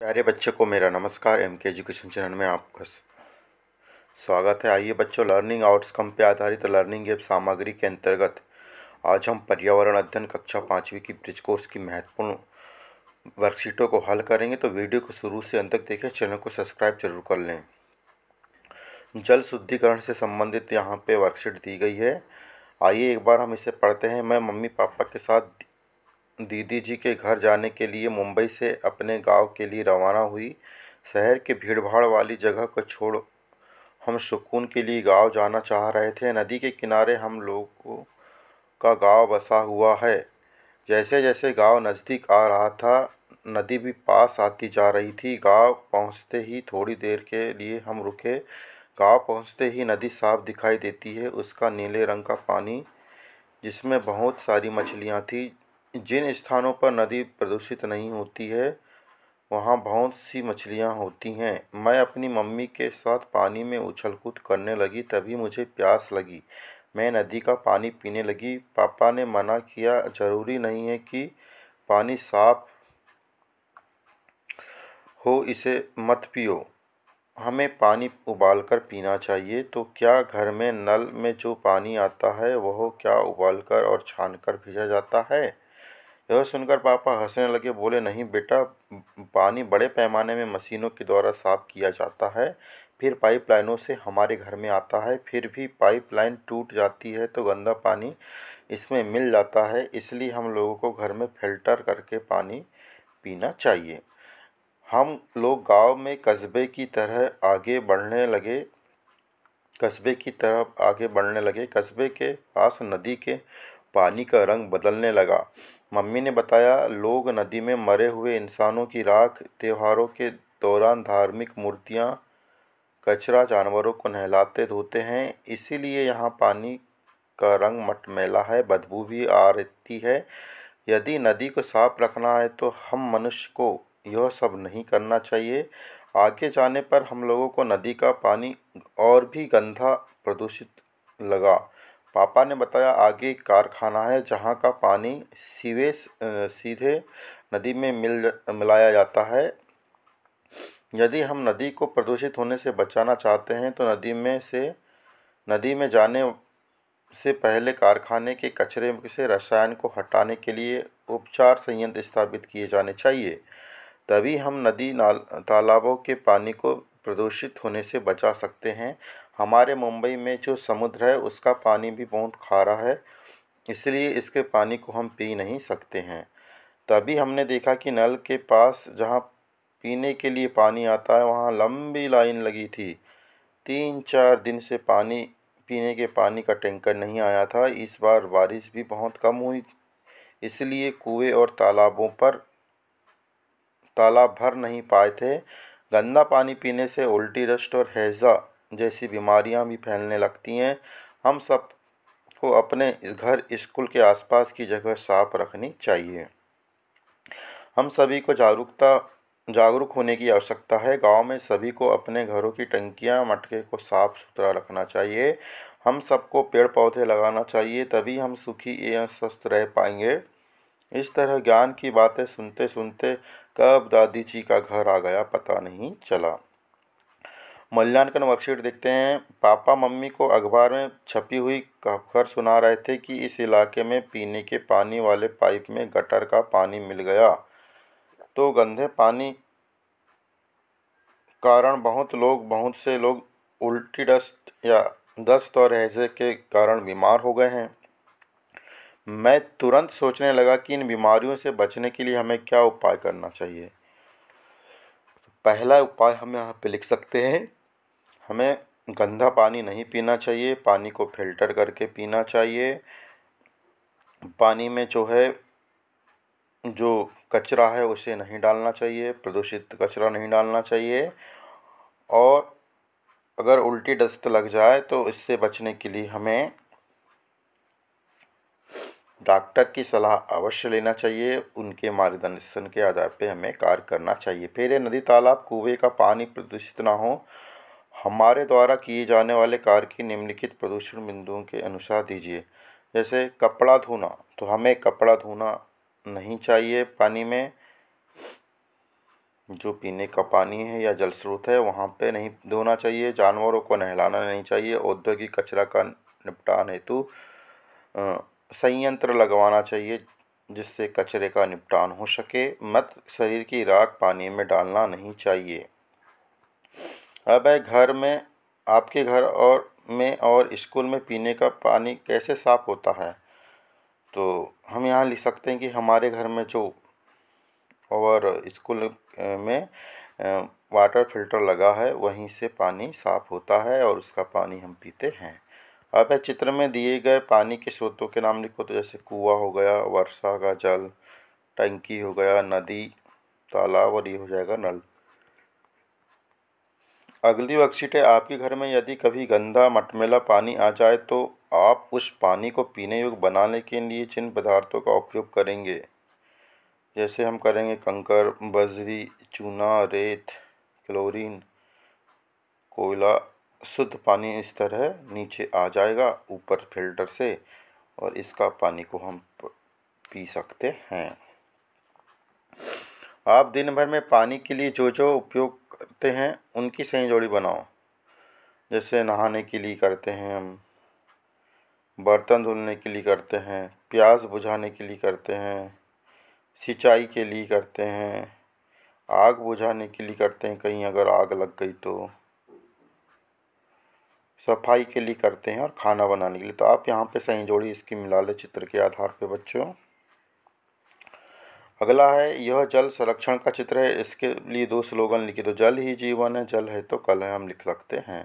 प्यारे बच्चों को मेरा नमस्कार एम के एजुकेशन चैनल में आपका स्वागत है आइए बच्चों लर्निंग आउटकम पे आधारित लर्निंग एप सामग्री के अंतर्गत आज हम पर्यावरण अध्ययन कक्षा पाँचवीं की ब्रिज कोर्स की महत्वपूर्ण वर्कशीटों को हल करेंगे तो वीडियो को शुरू से अंत तक देखें चैनल को सब्सक्राइब जरूर कर लें जल शुद्धिकरण से संबंधित यहाँ पर वर्कशीट दी गई है आइए एक बार हम इसे पढ़ते हैं मैं मम्मी पापा के साथ दीदी जी के घर जाने के लिए मुंबई से अपने गांव के लिए रवाना हुई शहर की भीड़भाड़ वाली जगह को छोड़ हम सुकून के लिए गांव जाना चाह रहे थे नदी के किनारे हम लोगों का गांव बसा हुआ है जैसे जैसे गांव नज़दीक आ रहा था नदी भी पास आती जा रही थी गांव पहुंचते ही थोड़ी देर के लिए हम रुके गाँव पहुँचते ही नदी साफ दिखाई देती है उसका नीले रंग का पानी जिसमें बहुत सारी मछलियाँ थी जिन स्थानों पर नदी प्रदूषित नहीं होती है वहाँ बहुत सी मछलियाँ होती हैं मैं अपनी मम्मी के साथ पानी में उछल कूद करने लगी तभी मुझे प्यास लगी मैं नदी का पानी पीने लगी पापा ने मना किया ज़रूरी नहीं है कि पानी साफ हो इसे मत पियो हमें पानी उबाल कर पीना चाहिए तो क्या घर में नल में जो पानी आता है वह क्या उबाल कर और छान कर भेजा जाता है यह सुनकर पापा हंसने लगे बोले नहीं बेटा पानी बड़े पैमाने में मशीनों के द्वारा साफ किया जाता है फिर पाइपलाइनों से हमारे घर में आता है फिर भी पाइपलाइन टूट जाती है तो गंदा पानी इसमें मिल जाता है इसलिए हम लोगों को घर में फिल्टर करके पानी पीना चाहिए हम लोग गांव में कस्बे की तरह आगे बढ़ने लगे कस्बे की तरफ आगे बढ़ने लगे कस्बे के पास नदी के पानी का रंग बदलने लगा मम्मी ने बताया लोग नदी में मरे हुए इंसानों की राख त्योहारों के दौरान धार्मिक मूर्तियाँ कचरा जानवरों को नहलाते धोते हैं इसीलिए यहाँ पानी का रंग मटमैला है बदबू भी आ रहती है यदि नदी को साफ रखना है तो हम मनुष्य को यह सब नहीं करना चाहिए आगे जाने पर हम लोगों को नदी का पानी और भी गंदा प्रदूषित लगा पापा ने बताया आगे एक कारखाना है जहाँ का पानी सीवेज सीधे नदी में मिल मिलाया जाता है यदि हम नदी को प्रदूषित होने से बचाना चाहते हैं तो नदी में से नदी में जाने से पहले कारखाने के कचरे से रसायन को हटाने के लिए उपचार संयंत्र स्थापित किए जाने चाहिए तभी हम नदी नाल तालाबों के पानी को प्रदूषित होने से बचा सकते हैं हमारे मुंबई में जो समुद्र है उसका पानी भी बहुत खारा है इसलिए इसके पानी को हम पी नहीं सकते हैं तभी हमने देखा कि नल के पास जहाँ पीने के लिए पानी आता है वहाँ लंबी लाइन लगी थी तीन चार दिन से पानी पीने के पानी का टैंकर नहीं आया था इस बार बारिश भी बहुत कम हुई इसलिए कुएं और तालाबों पर तालाब भर नहीं पाए थे गंदा पानी पीने से उल्टी रस्ट और हैज़ा जैसी बीमारियां भी फैलने लगती हैं हम सब को अपने घर स्कूल के आसपास की जगह साफ रखनी चाहिए हम सभी को जागरूकता जागरूक होने की आवश्यकता है गांव में सभी को अपने घरों की टंकियां मटके को साफ सुथरा रखना चाहिए हम सबको पेड़ पौधे लगाना चाहिए तभी हम सुखी एवं स्वस्थ रह पाएंगे इस तरह ज्ञान की बातें सुनते सुनते कब दादी जी का घर आ गया पता नहीं चला मल्यांकन वर्कशीट देखते हैं पापा मम्मी को अखबार में छपी हुई खबर सुना रहे थे कि इस इलाके में पीने के पानी वाले पाइप में गटर का पानी मिल गया तो गंदे पानी कारण बहुत लोग बहुत से लोग उल्टी डस्ट या दस्त और हैजे के कारण बीमार हो गए हैं मैं तुरंत सोचने लगा कि इन बीमारियों से बचने के लिए हमें क्या उपाय करना चाहिए पहला उपाय हम यहाँ पे लिख सकते हैं हमें गंदा पानी नहीं पीना चाहिए पानी को फ़िल्टर करके पीना चाहिए पानी में जो है जो कचरा है उसे नहीं डालना चाहिए प्रदूषित कचरा नहीं डालना चाहिए और अगर उल्टी डस्ट लग जाए तो इससे बचने के लिए हमें डॉक्टर की सलाह अवश्य लेना चाहिए उनके मार्गदर्शन के आधार पर हमें कार्य करना चाहिए फिर नदी तालाब कुएँ का पानी प्रदूषित ना हो हमारे द्वारा किए जाने वाले कार्य की निम्नलिखित प्रदूषण बिंदुओं के अनुसार दीजिए जैसे कपड़ा धोना तो हमें कपड़ा धोना नहीं चाहिए पानी में जो पीने का पानी है या जल स्रोत है वहाँ पे नहीं धोना चाहिए जानवरों को नहलाना नहीं चाहिए औद्योगिक कचरा का निपटान हेतु संयंत्र लगवाना चाहिए जिससे कचरे का निपटान हो सके मत शरीर की राख पानी में डालना नहीं चाहिए अब घर में आपके घर और में और स्कूल में पीने का पानी कैसे साफ़ होता है तो हम यहाँ लिख सकते हैं कि हमारे घर में जो और स्कूल में वाटर फिल्टर लगा है वहीं से पानी साफ़ होता है और उसका पानी हम पीते हैं अब है चित्र में दिए गए पानी के स्रोतों के नाम लिखो तो जैसे कुआ हो गया वर्षा का जल टंकी हो गया नदी तालाब और ये हो जाएगा नल अगली बख्शीट है आपके घर में यदि कभी गंदा मटमेला पानी आ जाए तो आप उस पानी को पीने योग्य बनाने के लिए जिन पदार्थों का उपयोग करेंगे जैसे हम करेंगे कंकर बजरी चूना रेत क्लोरीन कोयला शुद्ध पानी इस तरह नीचे आ जाएगा ऊपर फिल्टर से और इसका पानी को हम पी सकते हैं आप दिन भर में पानी के लिए जो जो उपयोग करते हैं उनकी सही जोड़ी बनाओ जैसे नहाने के लिए करते हैं हम बर्तन धुलने के लिए करते हैं प्यास बुझाने के लिए करते हैं सिंचाई के लिए करते हैं आग बुझाने के लिए करते हैं कहीं अगर आग लग गई तो सफाई के लिए करते हैं और खाना बनाने के लिए तो आप यहाँ पे सही जोड़ी इसकी मिला लें चित्र के आधार पे बच्चों अगला है यह जल संरक्षण का चित्र है इसके लिए दो स्लोगन लिखे तो जल ही जीवन है जल है तो कल है हम लिख सकते हैं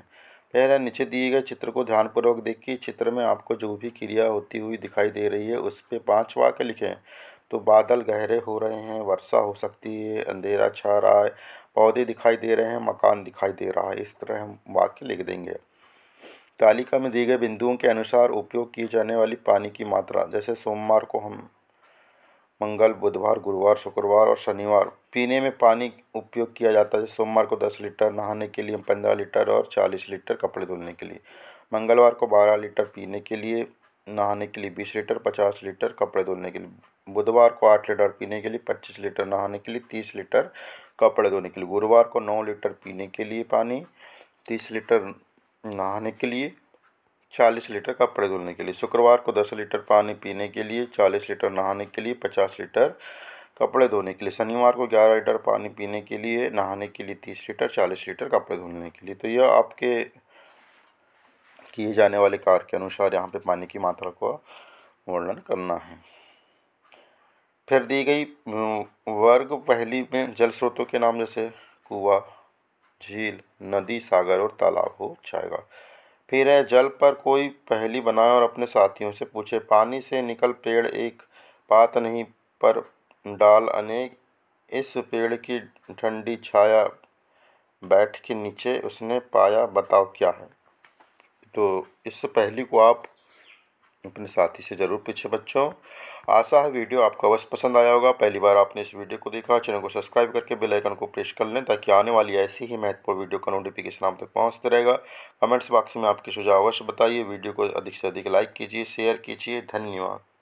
पहले नीचे दिए गए चित्र को ध्यानपूर्वक देखिए चित्र में आपको जो भी क्रिया होती हुई दिखाई दे रही है उस पर पाँच वाक्य लिखें तो बादल गहरे हो रहे हैं वर्षा हो सकती है अंधेरा छा रहा है पौधे दिखाई दे रहे हैं मकान दिखाई दे रहा है इस तरह हम वाक्य लिख देंगे तालिका में दिए गए बिंदुओं के अनुसार उपयोग किए जाने वाली पानी की मात्रा जैसे सोमवार को हम मंगल बुधवार गुरुवार शुक्रवार और शनिवार पीने में पानी उपयोग किया जाता है सोमवार को दस लीटर नहाने के लिए पंद्रह लीटर और चालीस लीटर कपड़े धुलने के लिए मंगलवार को बारह लीटर पीने के लिए नहाने के लिए बीस लीटर पचास लीटर कपड़े धुलने के लिए बुधवार को आठ लीटर पीने के लिए पच्चीस लीटर नहाने के लिए तीस लीटर कपड़े धोने के लिए गुरुवार को नौ लीटर पीने के लिए पानी तीस लीटर नहाने के लिए चालीस लीटर कपड़े धुलने के लिए शुक्रवार को दस लीटर पानी पीने के लिए चालीस लीटर नहाने के लिए पचास लीटर कपड़े धोने के लिए शनिवार को ग्यारह लीटर पानी पीने के लिए नहाने के लिए तीस लीटर चालीस लीटर कपड़े धुलने के लिए तो यह आपके किए जाने वाले कार्य के अनुसार यहाँ पे पानी की मात्रा को वर्णन करना है फिर दी गई वर्ग पहली में जल स्रोतों के नाम जैसे कुआ झील नदी सागर और तालाब हो जाएगा फिर जल पर कोई पहली बनाए और अपने साथियों से पूछे पानी से निकल पेड़ एक पात नहीं पर डाल अनेक इस पेड़ की ठंडी छाया बैठ के नीचे उसने पाया बताओ क्या है तो इस पहली को आप अपने साथी से ज़रूर पूछे बच्चों आशा है वीडियो आपको अवश्य पसंद आया होगा पहली बार आपने इस वीडियो को देखा चैनल को सब्सक्राइब करके बेल आइकन को प्रेस कर लें ताकि आने वाली ऐसी ही महत्वपूर्ण वीडियो का नोटिफिकेशन आप तक पहुँचते रहेगा कमेंट्स बॉक्स में आपके सुझाव अवश्य बताइए वीडियो को अधिक से अधिक लाइक कीजिए शेयर कीजिए धन्यवाद